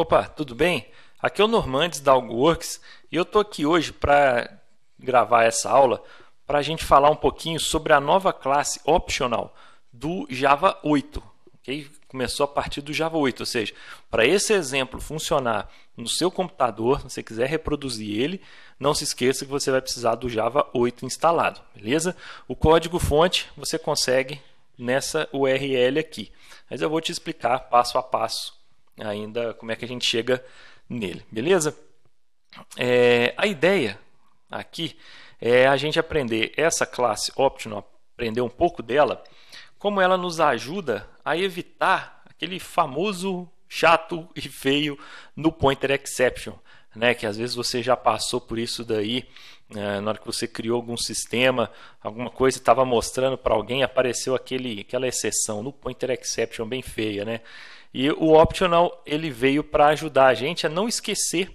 Opa, tudo bem? Aqui é o Normandes da Algoworks e eu estou aqui hoje para gravar essa aula para a gente falar um pouquinho sobre a nova classe opcional do Java 8. Okay? Começou a partir do Java 8, ou seja, para esse exemplo funcionar no seu computador, se você quiser reproduzir ele, não se esqueça que você vai precisar do Java 8 instalado, beleza? O código fonte você consegue nessa URL aqui, mas eu vou te explicar passo a passo ainda como é que a gente chega nele, beleza? É, a ideia aqui é a gente aprender essa classe Optional, aprender um pouco dela, como ela nos ajuda a evitar aquele famoso chato e feio no pointer exception, né? Que às vezes você já passou por isso daí é, na hora que você criou algum sistema, alguma coisa estava mostrando para alguém, apareceu aquele, aquela exceção no pointer exception bem feia, né? E o optional ele veio para ajudar a gente a não esquecer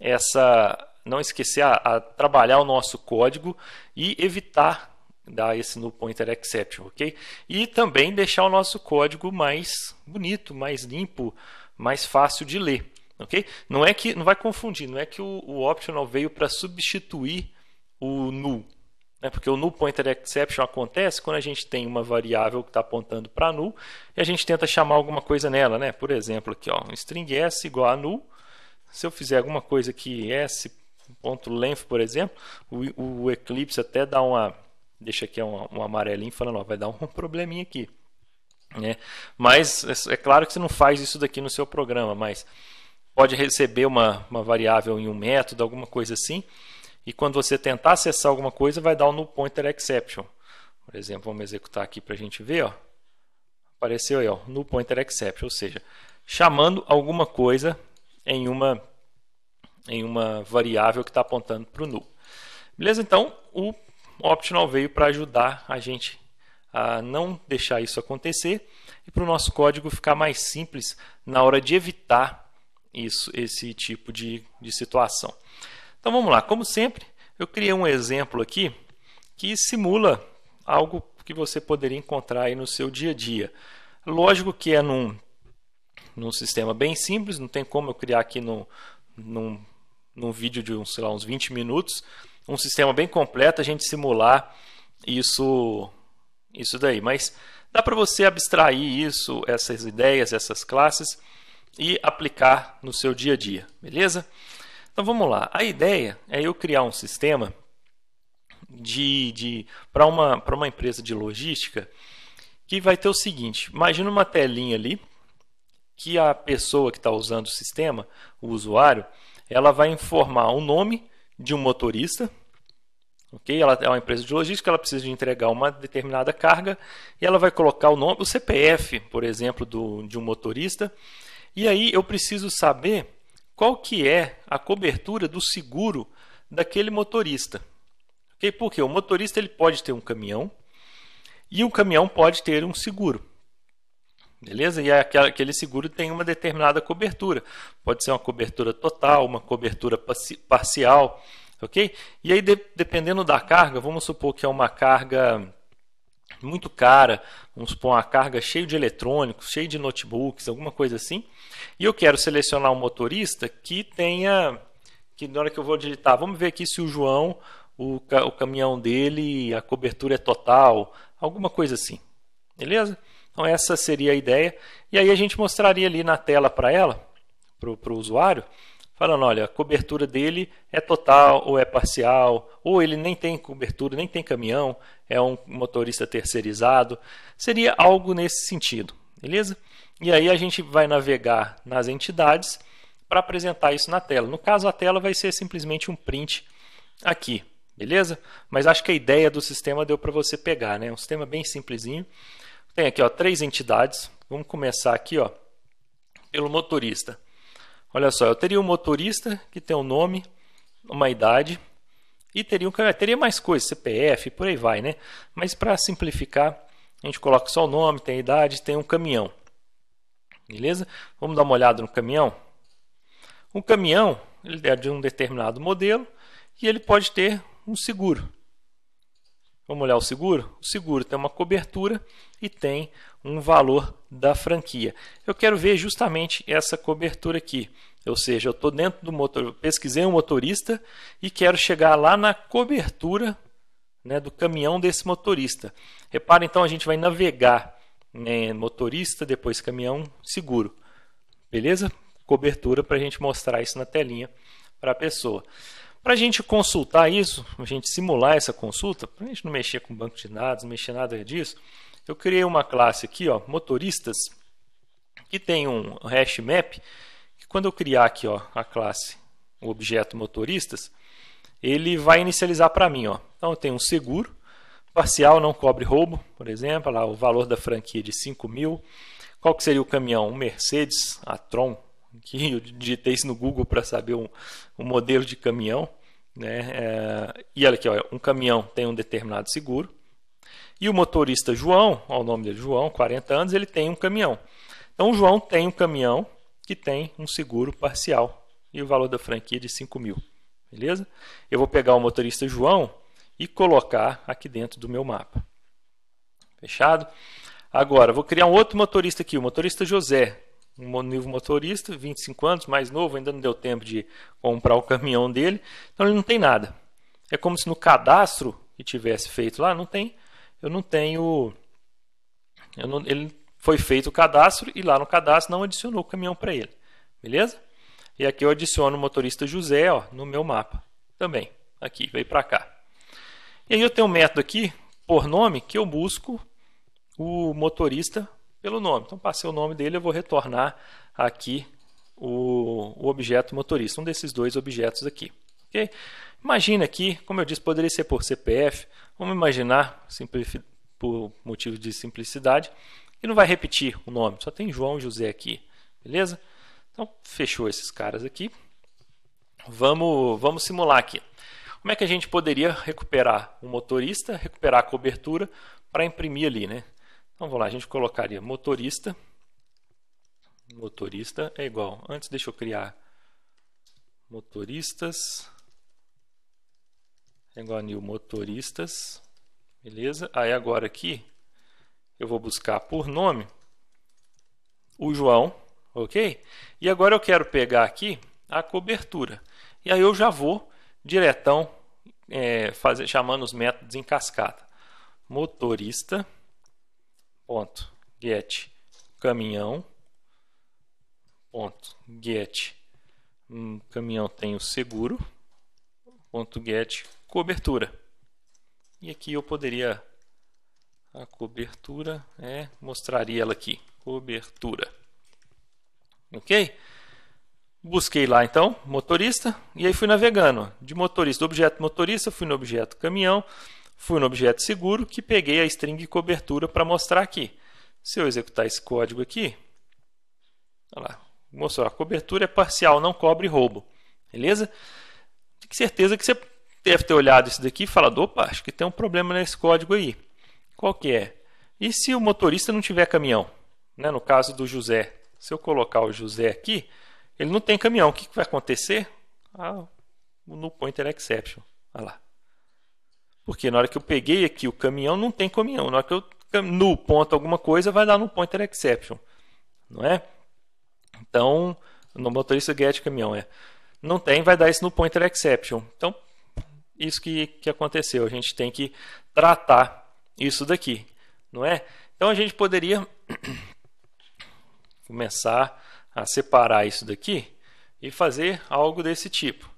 essa, não esquecer a, a trabalhar o nosso código e evitar dar esse no pointer exception, ok? E também deixar o nosso código mais bonito, mais limpo, mais fácil de ler, ok? Não é que não vai confundir, não é que o, o optional veio para substituir o null, né? Porque o null pointer exception acontece quando a gente tem uma variável que está apontando para null e a gente tenta chamar alguma coisa nela. Né? Por exemplo, aqui, ó, um string s igual a null. Se eu fizer alguma coisa aqui, s.length, por exemplo, o, o, Eclipse até dá uma... Deixa aqui um, um amarelinho falando, ó, vai dar um probleminha aqui. Né? Mas é, é claro que você não faz isso daqui no seu programa, mas pode receber uma, uma variável em um método, alguma coisa assim, e quando você tentar acessar alguma coisa, vai dar o um null pointer exception. Por exemplo, vamos executar aqui para a gente ver. Ó. Apareceu aí, ó, null pointer exception, ou seja, chamando alguma coisa em uma, em uma variável que está apontando para o null. Beleza? Então, o optional veio para ajudar a gente a não deixar isso acontecer e para o nosso código ficar mais simples na hora de evitar isso, esse tipo de, de situação. Então vamos lá, como sempre, eu criei um exemplo aqui que simula algo que você poderia encontrar aí no seu dia a dia. Lógico que é num, num sistema bem simples, não tem como eu criar aqui no, num, num vídeo de uns, sei lá, uns 20 minutos um sistema bem completo, a gente simular isso, isso daí. Mas dá para você abstrair isso, essas ideias, essas classes e aplicar no seu dia a dia, beleza? Então vamos lá. A ideia é eu criar um sistema de, de para uma, para uma empresa de logística que vai ter o seguinte: imagina uma telinha ali que a pessoa que está usando o sistema, o usuário, ela vai informar o nome de um motorista. Ok? Ela é uma empresa de logística, ela precisa de entregar uma determinada carga e ela vai colocar o nome, o CPF, por exemplo, do, de um motorista. E aí eu preciso saber qual que é a cobertura do seguro daquele motorista. Okay? Porque o motorista ele pode ter um caminhão e o caminhão pode ter um seguro. Beleza? E aquele seguro tem uma determinada cobertura. Pode ser uma cobertura total, uma cobertura parcial, ok? E aí, de, dependendo da carga, vamos supor que é uma carga muito cara, vamos supor uma carga cheia de eletrônicos, cheia de notebooks, alguma coisa assim, e eu quero selecionar um motorista que tenha, que na hora que eu vou digitar, vamos ver aqui se o João, o, o caminhão dele, a cobertura é total, alguma coisa assim, beleza? Então essa seria a ideia, e aí a gente mostraria ali na tela para ela, para o usuário, falando, olha, a cobertura dele é total ou é parcial, ou ele nem tem cobertura, nem tem caminhão, é um motorista terceirizado. Seria algo nesse sentido, beleza? E aí a gente vai navegar nas entidades para apresentar isso na tela. No caso, a tela vai ser simplesmente um print aqui, beleza? Mas acho que a ideia do sistema deu para você pegar, né? Um sistema bem simplesinho. Tem aqui, ó, três entidades. Vamos começar aqui, ó, pelo motorista. Olha só, eu teria um motorista que tem um nome, uma idade e teria, um, teria mais coisas, CPF, por aí vai, né? Mas para simplificar, a gente coloca só o nome, tem a idade, tem um caminhão. Beleza? Vamos dar uma olhada no caminhão. Um caminhão, ele é de um determinado modelo e ele pode ter um seguro. Vamos olhar o seguro? O seguro tem uma cobertura e tem um valor da franquia. Eu quero ver justamente essa cobertura aqui. Ou seja, eu estou dentro do motor, pesquisei um motorista e quero chegar lá na cobertura né, do caminhão desse motorista. Repara então, a gente vai navegar né, motorista, depois caminhão, seguro. Beleza? Cobertura para a gente mostrar isso na telinha para a pessoa. Para a gente consultar isso, a gente simular essa consulta, para a gente não mexer com banco de dados, não mexer nada disso, eu criei uma classe aqui, ó, motoristas, que tem um hash map, que quando eu criar aqui ó, a classe, o objeto motoristas, ele vai inicializar para mim. Ó. Então eu tenho um seguro, parcial não cobre roubo, por exemplo, lá o valor da franquia de 5 mil. Qual que seria o caminhão? Um Mercedes, a Tron, que eu digitei isso no Google para saber um, um, modelo de caminhão. Né? É, e olha aqui, ó, um caminhão tem um determinado seguro. E o motorista João, ao nome dele João, 40 anos, ele tem um caminhão. Então o João tem um caminhão que tem um seguro parcial e o valor da franquia é de 5 mil. Beleza? Eu vou pegar o motorista João e colocar aqui dentro do meu mapa. Fechado? Agora, vou criar um outro motorista aqui, o motorista José. Um novo motorista, 25 anos, mais novo, ainda não deu tempo de comprar o caminhão dele. Então ele não tem nada. É como se no cadastro que tivesse feito lá, não tem eu não tenho. Eu não, ele foi feito o cadastro e lá no cadastro não adicionou o caminhão para ele. Beleza? E aqui eu adiciono o motorista José ó, no meu mapa também. Aqui, veio para cá. E aí eu tenho um método aqui, por nome, que eu busco o motorista pelo nome. Então, passei o nome dele, eu vou retornar aqui o, o objeto motorista, um desses dois objetos aqui. Okay? Imagina aqui, como eu disse, poderia ser por CPF Vamos imaginar, por motivo de simplicidade, que não vai repetir o nome, só tem João e José aqui, beleza? Então, fechou esses caras aqui. Vamos, vamos simular aqui. Como é que a gente poderia recuperar o motorista, recuperar a cobertura para imprimir ali, né? Então, vamos lá, a gente colocaria motorista. Motorista é igual. Antes, deixa eu criar motoristas é igual a new motoristas, beleza? Aí agora aqui eu vou buscar por nome o João, ok? E agora eu quero pegar aqui a cobertura. E aí eu já vou diretão é, fazer, chamando os métodos em cascata. Motorista, ponto, get caminhão, ponto, get um, caminhão tem o seguro, ponto, get cobertura. E aqui eu poderia a cobertura é mostraria ela aqui, cobertura. OK? Busquei lá então motorista e aí fui navegando de motorista, objeto motorista, fui no objeto caminhão, fui no objeto seguro que peguei a string cobertura para mostrar aqui. Se eu executar esse código aqui, olha lá, mostrou a cobertura é parcial, não cobre roubo. Beleza? Tenho certeza que você deve ter olhado isso daqui e falado, opa, acho que tem um problema nesse código aí. Qual que é? E se o motorista não tiver caminhão? Né? No caso do José. Se eu colocar o José aqui, ele não tem caminhão. O que, que vai acontecer? Ah, no pointer exception. Olha lá. Porque na hora que eu peguei aqui o caminhão, não tem caminhão. Na hora que eu no ponto alguma coisa, vai dar no pointer exception. Não é? Então, no motorista get caminhão é. Não tem, vai dar isso no pointer exception. Então, isso que, que aconteceu. A gente tem que tratar isso daqui, não é? Então a gente poderia começar a separar isso daqui e fazer algo desse tipo.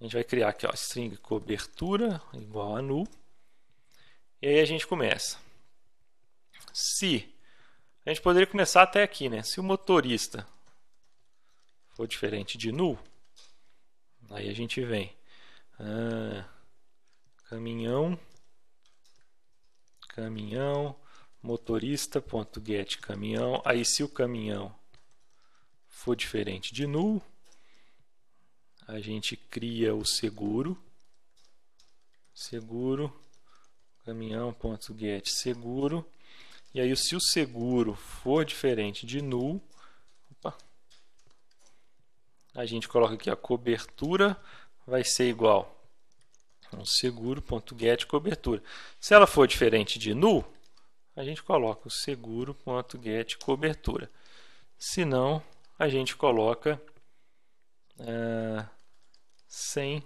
A gente vai criar aqui ó, string cobertura igual a null. E aí a gente começa. Se a gente poderia começar até aqui, né? Se o motorista for diferente de null, aí a gente vem ah, caminhão caminhão motorista.get caminhão aí se o caminhão for diferente de null a gente cria o seguro seguro caminhão.get seguro e aí se o seguro for diferente de null opa, a gente coloca aqui a cobertura vai ser igual a seguro.get cobertura. Se ela for diferente de null, a gente coloca o seguro.get cobertura. Se não, a gente coloca uh, sem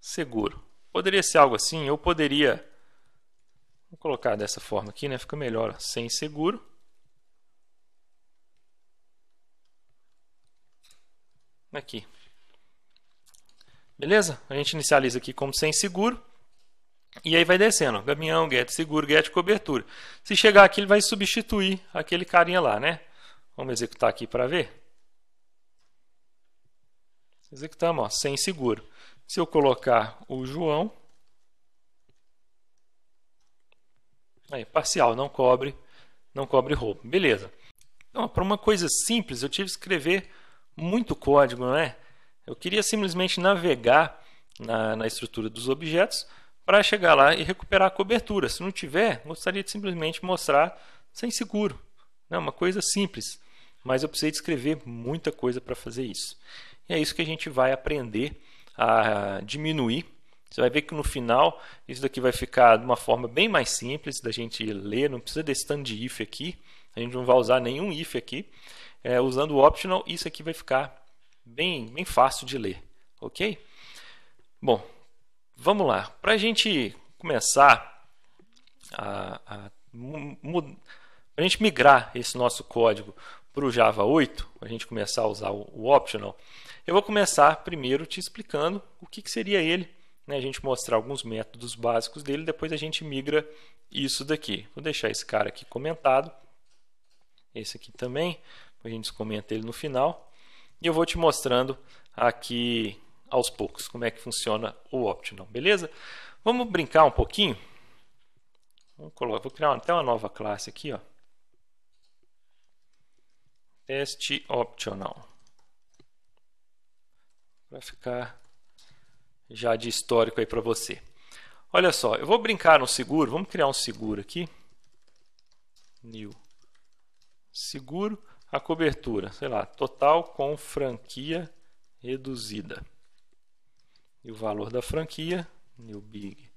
seguro. Poderia ser algo assim, eu poderia vou colocar dessa forma aqui, né? Fica melhor, sem seguro. Aqui, Beleza? A gente inicializa aqui como sem seguro. E aí vai descendo, Gaminhão, get seguro, get cobertura. Se chegar aqui, ele vai substituir aquele carinha lá, né? Vamos executar aqui para ver. Executamos, ó, sem seguro. Se eu colocar o João, aí, parcial, não cobre, não cobre roubo. Beleza. Então, para uma coisa simples, eu tive que escrever muito código, não é? Eu queria simplesmente navegar na, na estrutura dos objetos para chegar lá e recuperar a cobertura. Se não tiver, gostaria de simplesmente mostrar sem seguro. É uma coisa simples, mas eu precisei escrever muita coisa para fazer isso. E é isso que a gente vai aprender a diminuir. Você vai ver que no final isso daqui vai ficar de uma forma bem mais simples da gente ler, não precisa desse tanto de if aqui, a gente não vai usar nenhum if aqui. É, usando o optional, isso aqui vai ficar bem, bem fácil de ler, ok? Bom, vamos lá. Para a gente começar a, a, a gente migrar esse nosso código para o Java 8, a gente começar a usar o, o, optional, eu vou começar primeiro te explicando o que, que seria ele, né? a gente mostrar alguns métodos básicos dele, depois a gente migra isso daqui. Vou deixar esse cara aqui comentado, esse aqui também, a gente comenta ele no final. E eu vou te mostrando aqui aos poucos como é que funciona o Optional, beleza? Vamos brincar um pouquinho? Vou, colocar, vou criar até uma nova classe aqui, ó. Teste Optional. Para ficar já de histórico aí para você. Olha só, eu vou brincar no seguro, vamos criar um seguro aqui. New seguro a cobertura, sei lá, total com franquia reduzida. E o valor da franquia, new big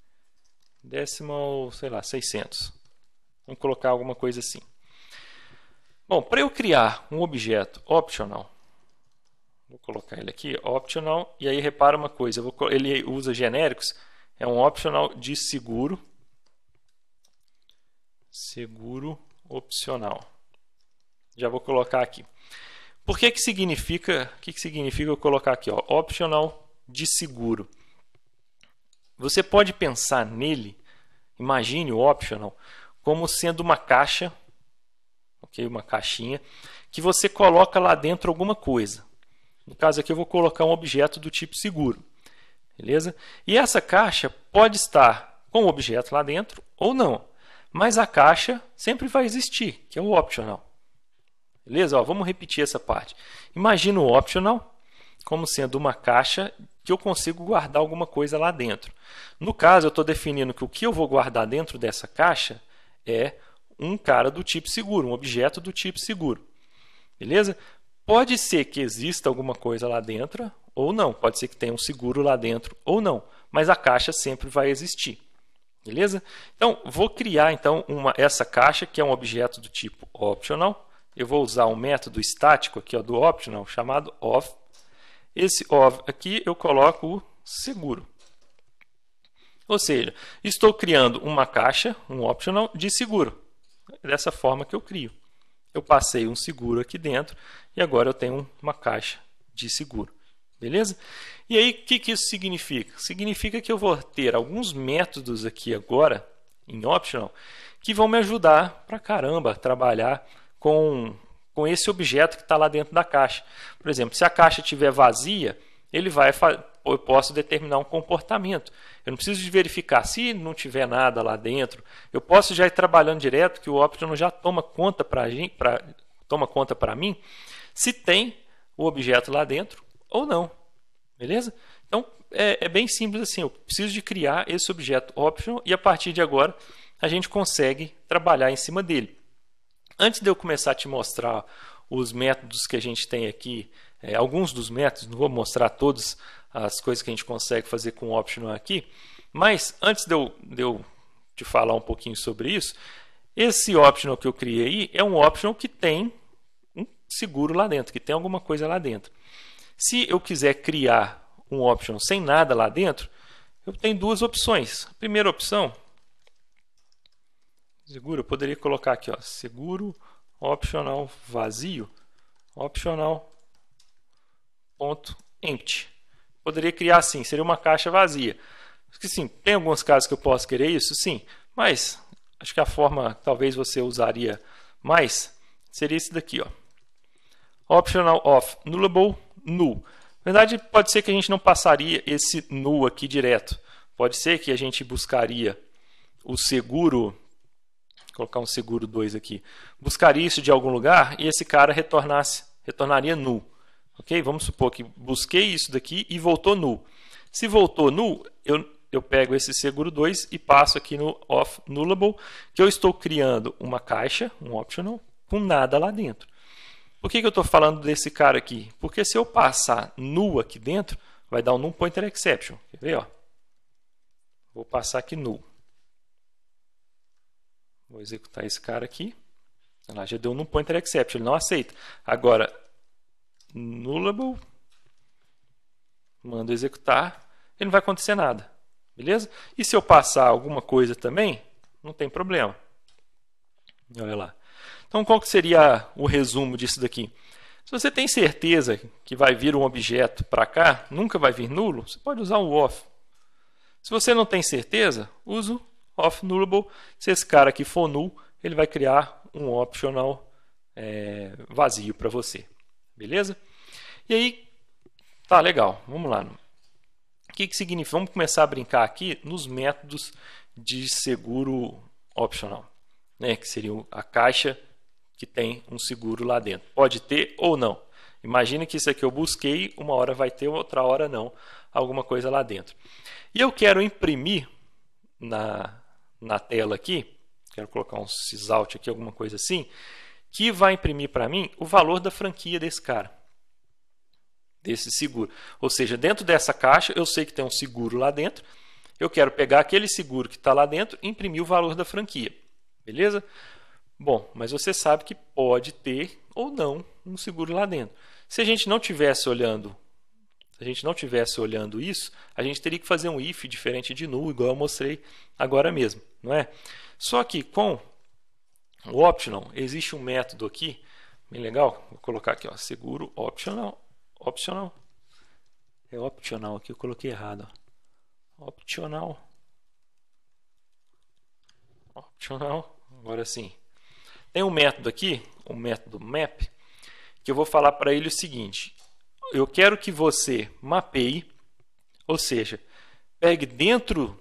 decimal, sei lá, 600. Vamos colocar alguma coisa assim. Bom, para eu criar um objeto optional, vou colocar ele aqui, optional, e aí repara uma coisa, vou, ele usa genéricos, é um optional de seguro, seguro opcional. Já vou colocar aqui. Por que que significa, o que, que significa eu colocar aqui, ó, optional de seguro? Você pode pensar nele, imagine o optional, como sendo uma caixa, ok, uma caixinha, que você coloca lá dentro alguma coisa. No caso aqui eu vou colocar um objeto do tipo seguro, beleza? E essa caixa pode estar com o objeto lá dentro ou não, mas a caixa sempre vai existir, que é o optional. Beleza? Ó, vamos repetir essa parte. Imagina o optional como sendo uma caixa que eu consigo guardar alguma coisa lá dentro. No caso, eu estou definindo que o que eu vou guardar dentro dessa caixa é um cara do tipo seguro, um objeto do tipo seguro. Beleza? Pode ser que exista alguma coisa lá dentro ou não. Pode ser que tenha um seguro lá dentro ou não. Mas a caixa sempre vai existir. Beleza? Então, vou criar então uma, essa caixa, que é um objeto do tipo optional, eu vou usar um método estático aqui ó, do optional chamado of. Esse of aqui eu coloco o seguro. Ou seja, estou criando uma caixa, um optional de seguro. É dessa forma que eu crio. Eu passei um seguro aqui dentro e agora eu tenho uma caixa de seguro. Beleza? E aí, o que, que isso significa? Significa que eu vou ter alguns métodos aqui agora, em optional, que vão me ajudar para caramba a trabalhar com, com esse objeto que está lá dentro da caixa. Por exemplo, se a caixa estiver vazia, ele vai eu posso determinar um comportamento. Eu não preciso de verificar se não tiver nada lá dentro. Eu posso já ir trabalhando direto que o Option já toma conta para toma conta para mim se tem o objeto lá dentro ou não. Beleza? Então é, é, bem simples assim. Eu preciso de criar esse objeto Option e a partir de agora a gente consegue trabalhar em cima dele antes de eu começar a te mostrar os métodos que a gente tem aqui, é, alguns dos métodos, não vou mostrar todas as coisas que a gente consegue fazer com o Optional aqui, mas antes de eu, de eu te falar um pouquinho sobre isso, esse Optional que eu criei aí é um Optional que tem um seguro lá dentro, que tem alguma coisa lá dentro. Se eu quiser criar um Optional sem nada lá dentro, eu tenho duas opções. A primeira opção Seguro, eu poderia colocar aqui, ó, seguro opcional vazio, opcional ponto empty. Poderia criar assim, seria uma caixa vazia. Porque, sim, tem alguns casos que eu posso querer isso, sim, mas acho que a forma talvez você usaria mais seria esse daqui, ó. Optional off nullable null. Na verdade, pode ser que a gente não passaria esse null aqui direto. Pode ser que a gente buscaria o seguro colocar um seguro 2 aqui, buscaria isso de algum lugar e esse cara retornasse, retornaria nu. Ok? Vamos supor que busquei isso daqui e voltou nu. Se voltou nu, eu, eu pego esse seguro 2 e passo aqui no off nullable, que eu estou criando uma caixa, um optional, com nada lá dentro. Por que, que eu estou falando desse cara aqui? Porque se eu passar nu aqui dentro, vai dar um null pointer exception. Quer ver? Ó. Vou passar aqui null. Vou executar esse cara aqui. Lá já deu no pointer accept, ele não aceita. Agora, nullable, mando executar, ele não vai acontecer nada. Beleza? E se eu passar alguma coisa também, não tem problema. Olha lá. Então, qual que seria o resumo disso daqui? Se você tem certeza que vai vir um objeto para cá, nunca vai vir nulo, você pode usar o off. Se você não tem certeza, uso o of nullable. Se esse cara aqui for null, ele vai criar um optional é, vazio para você. Beleza? E aí, tá legal, vamos lá. O que, que significa? Vamos começar a brincar aqui nos métodos de seguro optional, né? que seria a caixa que tem um seguro lá dentro. Pode ter ou não. Imagina que isso aqui eu busquei, uma hora vai ter, outra hora não, alguma coisa lá dentro. E eu quero imprimir na, na tela aqui, quero colocar um sysout aqui, alguma coisa assim, que vai imprimir para mim o valor da franquia desse cara, desse seguro. Ou seja, dentro dessa caixa, eu sei que tem um seguro lá dentro, eu quero pegar aquele seguro que está lá dentro e imprimir o valor da franquia. Beleza? Bom, mas você sabe que pode ter ou não um seguro lá dentro. Se a gente não tivesse olhando se a gente não tivesse olhando isso, a gente teria que fazer um if diferente de null, igual eu mostrei agora mesmo, não é? Só que com o optional existe um método aqui, bem legal, vou colocar aqui, ó, seguro optional, optional, é optional aqui, eu coloquei errado, ó. optional, optional, agora sim. Tem um método aqui, o um método map, que eu vou falar para ele o seguinte, eu quero que você mapeie, ou seja, pegue dentro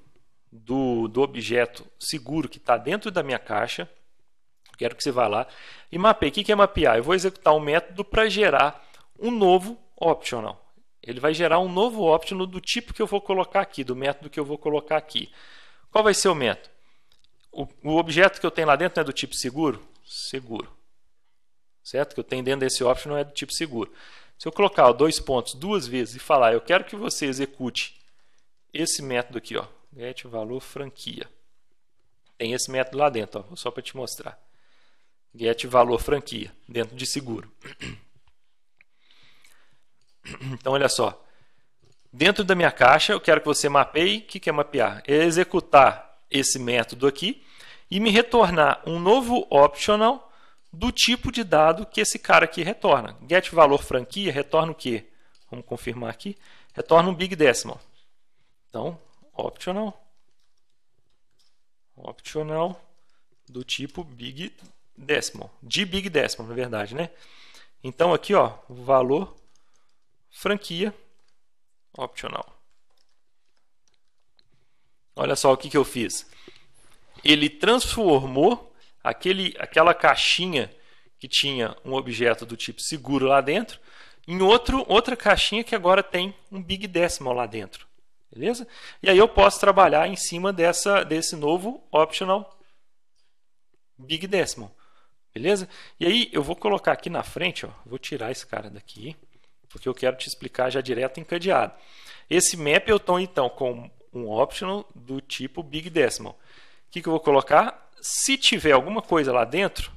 do, do objeto seguro que está dentro da minha caixa, quero que você vá lá e mapeie. O que é mapear? Eu vou executar um método para gerar um novo optional. Ele vai gerar um novo optional do tipo que eu vou colocar aqui, do método que eu vou colocar aqui. Qual vai ser o método? O, o objeto que eu tenho lá dentro é do tipo seguro? Seguro. Certo? Que eu tenho dentro desse optional é do tipo seguro. Se eu colocar ó, dois pontos duas vezes e falar, eu quero que você execute esse método aqui, ó, get valor franquia. Tem esse método lá dentro, ó, só para te mostrar. Get valor franquia, dentro de seguro. Então, olha só. Dentro da minha caixa, eu quero que você mapeie. O que é mapear? É executar esse método aqui e me retornar um novo optional do tipo de dado que esse cara aqui retorna. Get valor franquia retorna o quê? Vamos confirmar aqui. Retorna um big decimal. Então, optional optional do tipo big decimal, de big decimal, na verdade, né? Então aqui, ó, valor franquia optional. Olha só o que, que eu fiz. Ele transformou aquele, aquela caixinha que tinha um objeto do tipo seguro lá dentro, em outro, outra caixinha que agora tem um big decimal lá dentro. Beleza? E aí eu posso trabalhar em cima dessa, desse novo optional big decimal. Beleza? E aí eu vou colocar aqui na frente, ó, vou tirar esse cara daqui, porque eu quero te explicar já direto encadeado. Esse map eu estou então com um optional do tipo big decimal. O que, que eu vou colocar? se tiver alguma coisa lá dentro,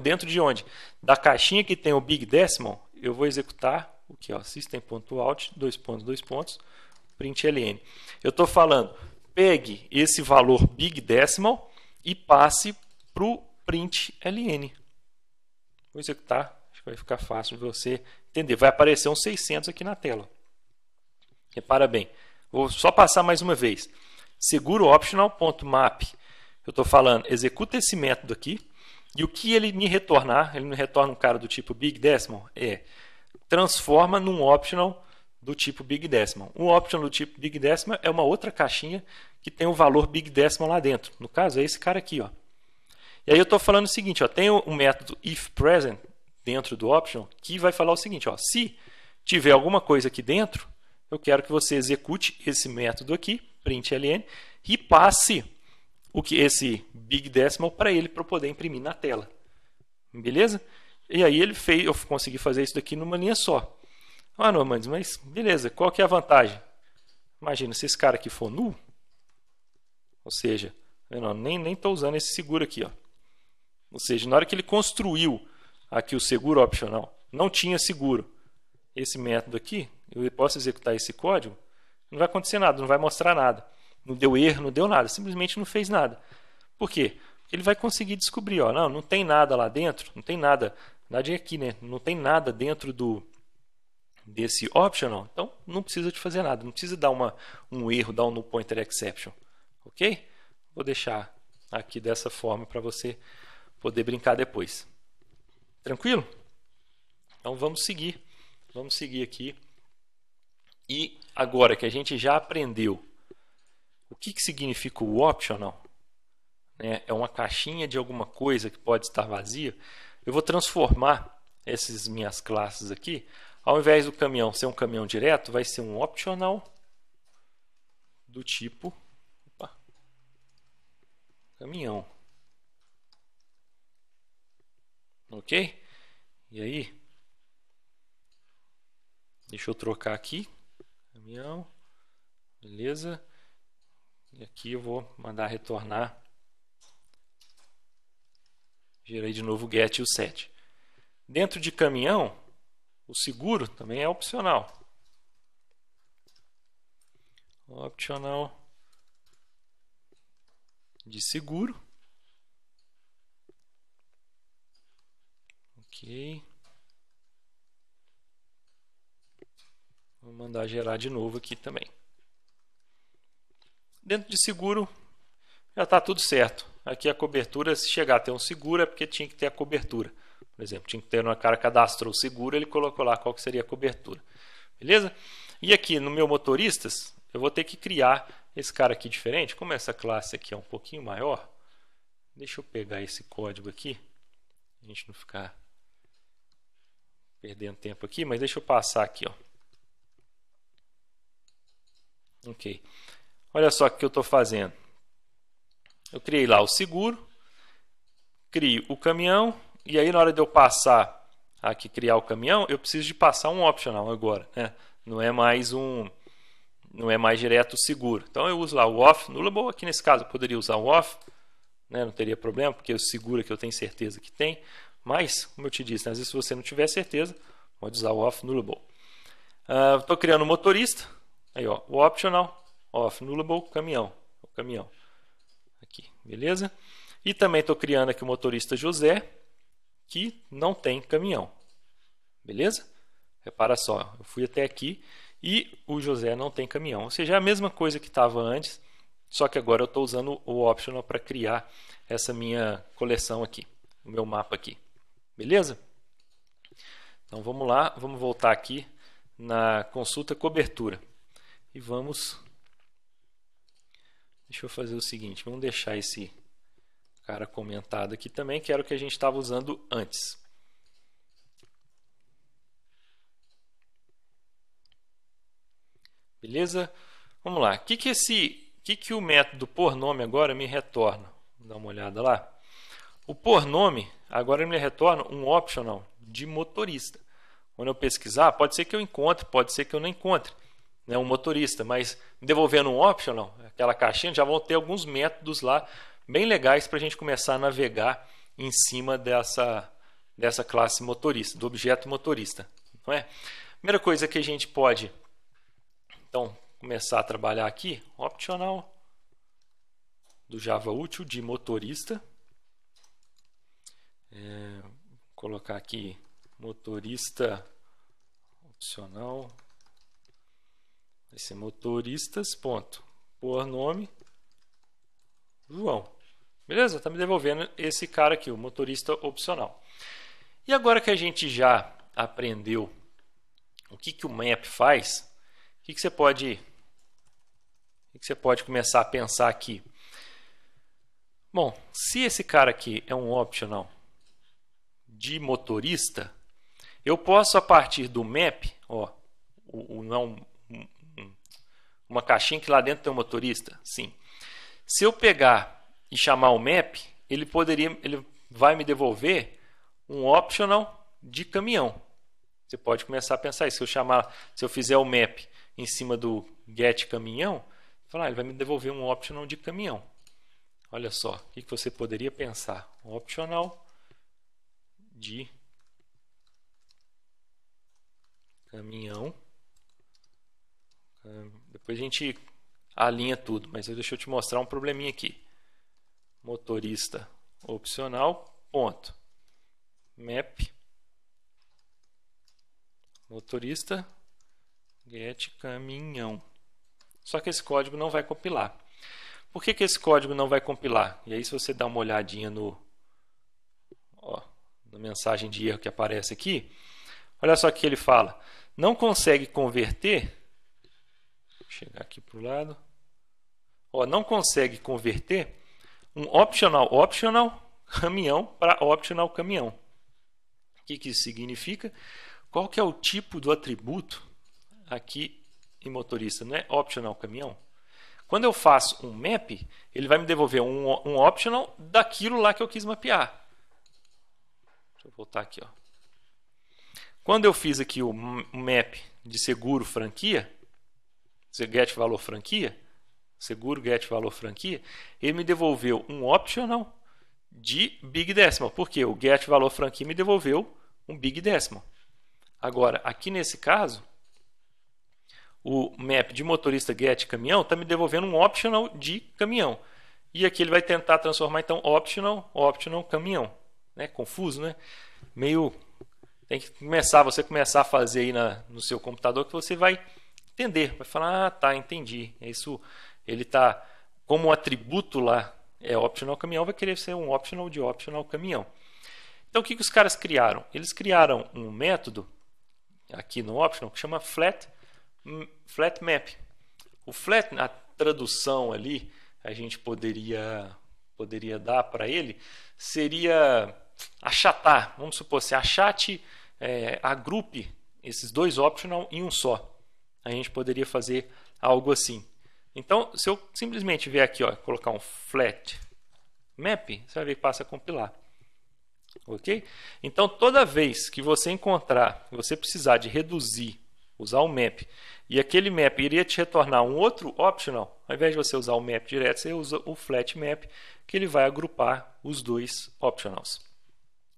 dentro de onde? Da caixinha que tem o big decimal, eu vou executar o que é system.out, dois pontos, dois pontos, println. Eu estou falando, pegue esse valor big decimal e passe para o println. Vou executar, acho que vai ficar fácil de você entender. Vai aparecer um 600 aqui na tela. Repara bem, vou só passar mais uma vez. Seguro optional.map eu estou falando, executa esse método aqui, e o que ele me retornar, ele me retorna um cara do tipo big decimal, é transforma num optional do tipo big decimal. Um optional do tipo big decimal é uma outra caixinha que tem o valor big decimal lá dentro. No caso, é esse cara aqui. Ó. E aí eu estou falando o seguinte, ó, tem um método if present dentro do optional que vai falar o seguinte, ó, se tiver alguma coisa aqui dentro, eu quero que você execute esse método aqui, println, e passe o que esse big decimal para ele para poder imprimir na tela. Beleza? E aí ele fez, eu consegui fazer isso daqui numa linha só. Ah, Normandes, mas beleza, qual que é a vantagem? Imagina, se esse cara aqui for nu, ou seja, eu não, nem estou usando esse seguro aqui. Ó. Ou seja, na hora que ele construiu aqui o seguro opcional, não tinha seguro. Esse método aqui, eu posso executar esse código, não vai acontecer nada, não vai mostrar nada não deu erro, não deu nada, simplesmente não fez nada. Por quê? Ele vai conseguir descobrir, ó, não, não tem nada lá dentro, não tem nada, nada aqui, né? Não tem nada dentro do desse optional, então não precisa de fazer nada, não precisa dar uma, um erro, dar um no pointer exception, ok? Vou deixar aqui dessa forma para você poder brincar depois. Tranquilo? Então vamos seguir, vamos seguir aqui. E agora que a gente já aprendeu o que, que significa o optional? Né, é uma caixinha de alguma coisa que pode estar vazia. Eu vou transformar essas minhas classes aqui. Ao invés do caminhão ser um caminhão direto, vai ser um optional do tipo opa, caminhão. Ok? E aí? Deixa eu trocar aqui. Caminhão. Beleza. E aqui eu vou mandar retornar. Gerei de novo o get e o set. Dentro de caminhão, o seguro também é opcional. Opcional de seguro. Ok. Vou mandar gerar de novo aqui também. Dentro de seguro, já está tudo certo. Aqui a cobertura, se chegar a ter um seguro, é porque tinha que ter a cobertura. Por exemplo, tinha que ter uma cara cadastrou o seguro, ele colocou lá qual que seria a cobertura. Beleza? E aqui no meu motoristas, eu vou ter que criar esse cara aqui diferente. Como essa classe aqui é um pouquinho maior, deixa eu pegar esse código aqui. A gente não ficar perdendo tempo aqui, mas deixa eu passar aqui, ó. OK. Olha só o que eu estou fazendo. Eu criei lá o seguro, crio o caminhão, e aí na hora de eu passar aqui criar o caminhão, eu preciso de passar um optional agora, né? Não é mais um não é mais direto o seguro. Então eu uso lá o off, nullable aqui nesse caso eu poderia usar o off, né? Não teria problema, porque o seguro que eu tenho certeza que tem, mas como eu te disse, né? às vezes se você não tiver certeza, pode usar o off nullable. Estou uh, ah, criando o motorista, aí ó, o optional, off nullable caminhão, o caminhão. Aqui, beleza? E também estou criando aqui o motorista José, que não tem caminhão. Beleza? Repara só, eu fui até aqui e o José não tem caminhão. Ou seja, é a mesma coisa que estava antes, só que agora eu estou usando o optional para criar essa minha coleção aqui, o meu mapa aqui. Beleza? Então vamos lá, vamos voltar aqui na consulta cobertura e vamos Deixa eu fazer o seguinte, vamos deixar esse cara comentado aqui também, que era o que a gente estava usando antes. Beleza? Vamos lá. O que, que esse, o que, que o método por nome agora me retorna? Vamos dar uma olhada lá. O por nome agora me retorna um optional de motorista. Quando eu pesquisar, pode ser que eu encontre, pode ser que eu não encontre né, um motorista, mas devolvendo um optional, aquela caixinha, já vão ter alguns métodos lá bem legais para a gente começar a navegar em cima dessa, dessa classe motorista, do objeto motorista. Não é? Primeira coisa que a gente pode então começar a trabalhar aqui, optional do Java útil de motorista. É, vou colocar aqui motorista opcional Vai ser motoristas. Ponto, por nome João. Beleza? está me devolvendo esse cara aqui, o motorista opcional. E agora que a gente já aprendeu o que, que o map faz, o que, que você pode o que você pode começar a pensar aqui? Bom, se esse cara aqui é um optional de motorista, eu posso a partir do map, ó, o, o não uma caixinha que lá dentro tem um motorista? Sim. Se eu pegar e chamar o map, ele poderia, ele vai me devolver um optional de caminhão. Você pode começar a pensar isso. Se eu chamar, se eu fizer o map em cima do get caminhão, falar, ah, ele vai me devolver um optional de caminhão. Olha só, o que você poderia pensar? Um optional de caminhão. É, depois a gente alinha tudo, mas deixa eu te mostrar um probleminha aqui. Motorista opcional, ponto. Map. Motorista get caminhão. Só que esse código não vai compilar. Por que, que esse código não vai compilar? E aí se você dá uma olhadinha no ó, na mensagem de erro que aparece aqui, olha só o que ele fala. Não consegue converter chegar aqui para o lado. Ó, não consegue converter um optional optional caminhão para optional caminhão. O que, que isso significa? Qual que é o tipo do atributo aqui em motorista? Não é optional caminhão? Quando eu faço um map, ele vai me devolver um, um optional daquilo lá que eu quis mapear. Deixa eu voltar aqui. Ó. Quando eu fiz aqui o map de seguro franquia, get valor franquia, seguro get valor franquia, ele me devolveu um optional de big decimal, porque o get valor franquia me devolveu um big decimal. Agora, aqui nesse caso, o map de motorista get caminhão está me devolvendo um optional de caminhão. E aqui ele vai tentar transformar então optional, optional caminhão. Né? Confuso, né? Meio tem que começar, você começar a fazer aí na, no seu computador que você vai entender, vai falar, ah, tá, entendi. Isso, ele tá como atributo lá é optional caminhão, vai querer ser um optional de optional caminhão. Então o que, que os caras criaram? Eles criaram um método aqui no optional que chama flat hum, flat map. O flat, a tradução ali, a gente poderia poderia dar para ele seria achatar. Vamos supor se assim, achate, é, agrupe esses dois optional em um só a gente poderia fazer algo assim. Então, se eu simplesmente vier aqui, ó, colocar um flat map, você vai ver que passa a compilar. Ok? Então, toda vez que você encontrar, você precisar de reduzir, usar o map, e aquele map iria te retornar um outro optional, ao invés de você usar o map direto, você usa o flat map, que ele vai agrupar os dois optionals.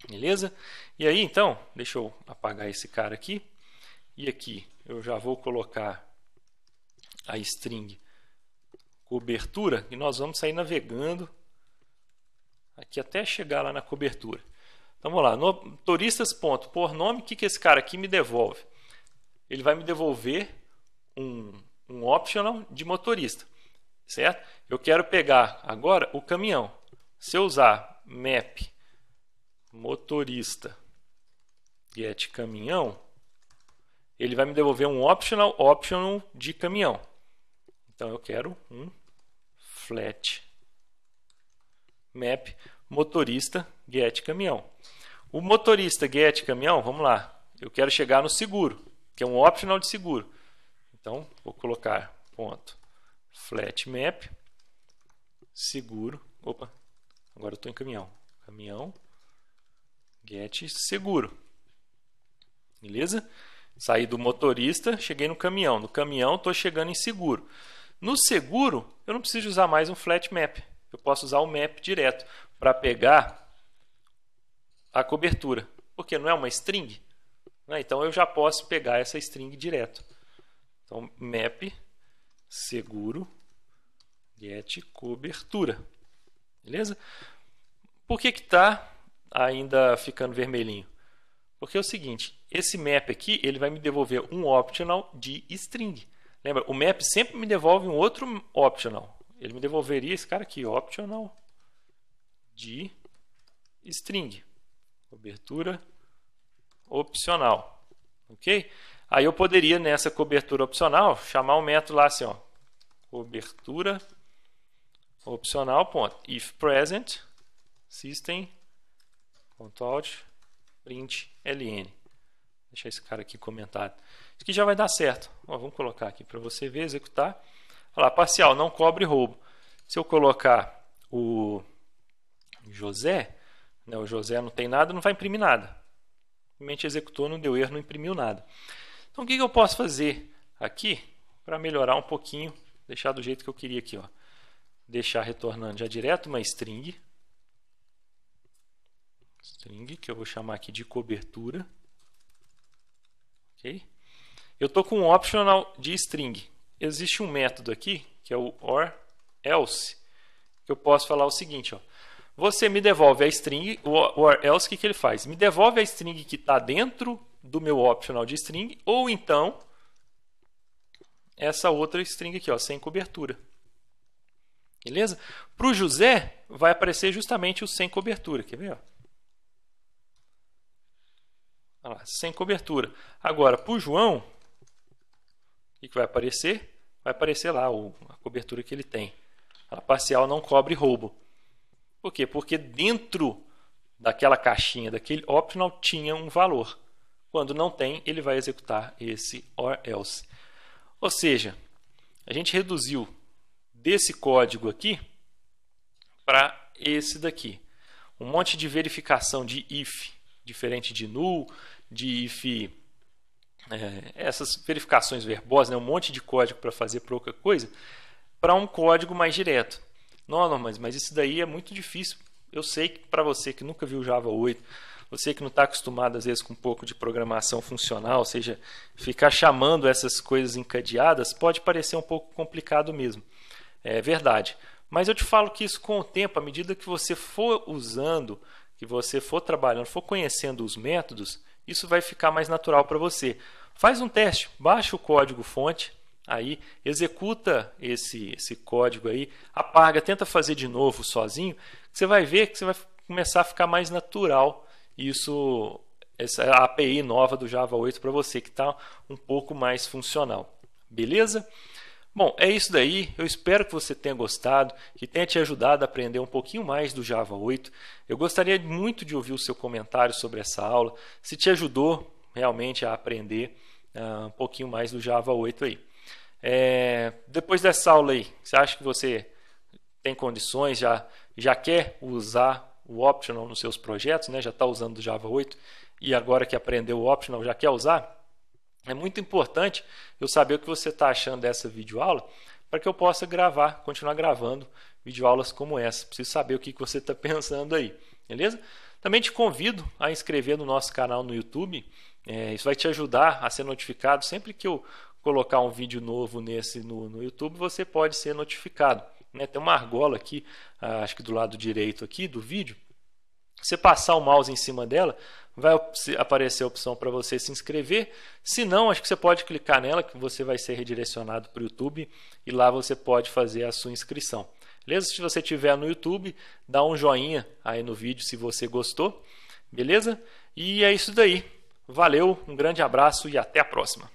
Beleza? E aí, então, deixa eu apagar esse cara aqui. E aqui, eu já vou colocar a string cobertura e nós vamos sair navegando aqui até chegar lá na cobertura. Então vamos lá, no, turistas.pornome, o que, que esse cara aqui me devolve? Ele vai me devolver um, um optional de motorista, certo? Eu quero pegar agora o caminhão. Se eu usar map motorista get caminhão, ele vai me devolver um optional option de caminhão. Então eu quero um flat map motorista get caminhão. O motorista get caminhão, vamos lá. Eu quero chegar no seguro, que é um optional de seguro. Então vou colocar ponto flat map seguro. Opa, agora estou em caminhão. Caminhão get seguro. Beleza? Saí do motorista, cheguei no caminhão. No caminhão, estou chegando em seguro. No seguro, eu não preciso usar mais um flat map. Eu posso usar o map direto para pegar a cobertura, porque não é uma string. Né? Então eu já posso pegar essa string direto. Então map seguro get cobertura, beleza? Por que que tá ainda ficando vermelhinho? Porque é o seguinte, esse map aqui, ele vai me devolver um optional de string. Lembra, o map sempre me devolve um outro optional. Ele me devolveria esse cara aqui, optional de string. Cobertura opcional. OK? Aí eu poderia nessa cobertura opcional chamar um método lá assim, ó, cobertura opcional ponto if present system ponto out print LN. Deixar esse cara aqui comentado. Isso aqui já vai dar certo. Ó, vamos colocar aqui para você ver, executar. Olha lá, parcial, não cobre roubo. Se eu colocar o José, né, o José não tem nada, não vai imprimir nada. Simplesmente executou, não deu erro, não imprimiu nada. Então o que, que eu posso fazer aqui para melhorar um pouquinho, deixar do jeito que eu queria aqui. Ó. Deixar retornando já direto uma string string, que eu vou chamar aqui de cobertura. Ok? Eu estou com um optional de string. Existe um método aqui, que é o or else, que eu posso falar o seguinte, ó. Você me devolve a string, o or else, o que, que ele faz? Me devolve a string que está dentro do meu optional de string, ou então essa outra string aqui, ó, sem cobertura. Beleza? Para o José, vai aparecer justamente o sem cobertura. Quer ver? Ó? Lá, sem cobertura. Agora, para o João, o que, vai aparecer? Vai aparecer lá o, a cobertura que ele tem. A parcial não cobre roubo. Por quê? Porque dentro daquela caixinha, daquele optional, tinha um valor. Quando não tem, ele vai executar esse or else. Ou seja, a gente reduziu desse código aqui para esse daqui. Um monte de verificação de if diferente de null, de if. É, essas verificações verbosas, né, um monte de código para fazer para outra coisa, para um código mais direto. Não, não, mas, mas isso daí é muito difícil. Eu sei que para você que nunca viu Java 8, você que não está acostumado às vezes com um pouco de programação funcional, ou seja, ficar chamando essas coisas encadeadas, pode parecer um pouco complicado mesmo. É verdade. Mas eu te falo que isso com o tempo, à medida que você for usando que você for trabalhando, for conhecendo os métodos, isso vai ficar mais natural para você. Faz um teste, baixa o código fonte, aí executa esse, esse código aí, apaga, tenta fazer de novo sozinho, você vai ver que você vai começar a ficar mais natural isso essa API nova do Java 8 para você que está um pouco mais funcional. Beleza? Bom, é isso daí. Eu espero que você tenha gostado, que tenha te ajudado a aprender um pouquinho mais do Java 8. Eu gostaria muito de ouvir o seu comentário sobre essa aula, se te ajudou realmente a aprender uh, um pouquinho mais do Java 8 aí. É, depois dessa aula aí, você acha que você tem condições, já, já quer usar o Optional nos seus projetos, né? já está usando o Java 8 e agora que aprendeu o Optional já quer usar? É muito importante eu saber o que você está achando dessa videoaula para que eu possa gravar, continuar gravando videoaulas como essa. Preciso saber o que, você está pensando aí, beleza? Também te convido a inscrever no nosso canal no YouTube. É, isso vai te ajudar a ser notificado sempre que eu colocar um vídeo novo nesse no, no YouTube, você pode ser notificado. Né? Tem uma argola aqui, ah, acho que do lado direito aqui do vídeo, você passar o mouse em cima dela, vai aparecer a opção para você se inscrever. Se não, acho que você pode clicar nela que você vai ser redirecionado para o YouTube e lá você pode fazer a sua inscrição. Beleza? Se você estiver no YouTube, dá um joinha aí no vídeo se você gostou. Beleza? E é isso daí. Valeu, um grande abraço e até a próxima.